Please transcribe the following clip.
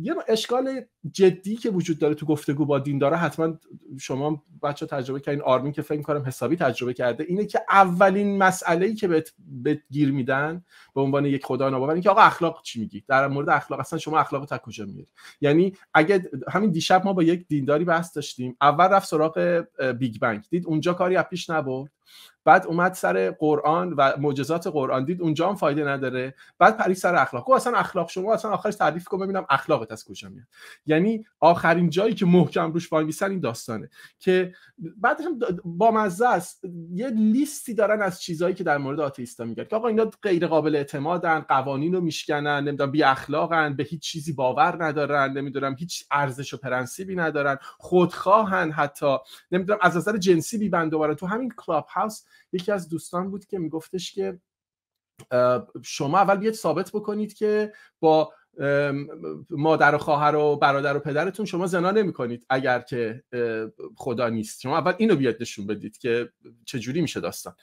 یه اشکال جدی که وجود داره تو گفتگو با دیندارا حتما شما بچه تجربه کردین آرمین که فکر کنم حسابی تجربه کرده اینه که اولین مسئله ای که بهت, گیر میدن به عنوان یک خدا ناباور اینکه آقا اخلاق چی میگی در مورد اخلاق اصلا شما اخلاق تا کجا میگی یعنی اگه همین دیشب ما با یک دینداری بحث داشتیم اول رفت سراغ بیگ بنگ دید اونجا کاری از پیش نبرد بعد اومد سر قرآن و معجزات قرآن دید اونجا هم فایده نداره بعد پری سر اخلاق و اصلا اخلاق شما اصلا آخرش تعریف کن ببینم اخلاقت از کجا میاد یعنی آخرین جایی که محکم روش وایمیسن این داستانه که بعد با مزه است یه لیستی دارن از چیزهایی که در مورد آتئیستا میگن که آقا اینا غیر قابل اعتمادن قوانین رو میشکنن نمیدونم بی اخلاقن به هیچ چیزی باور ندارن نمیدونم هیچ ارزش و پرنسیبی ندارن خودخواهن حتی نمیدونم از نظر جنسی بی تو همین کلاب یکی از دوستان بود که میگفتش که شما اول بیاید ثابت بکنید که با مادر و خواهر و برادر و پدرتون شما زنا نمی کنید اگر که خدا نیست شما اول اینو بیاد نشون بدید که چجوری میشه داستان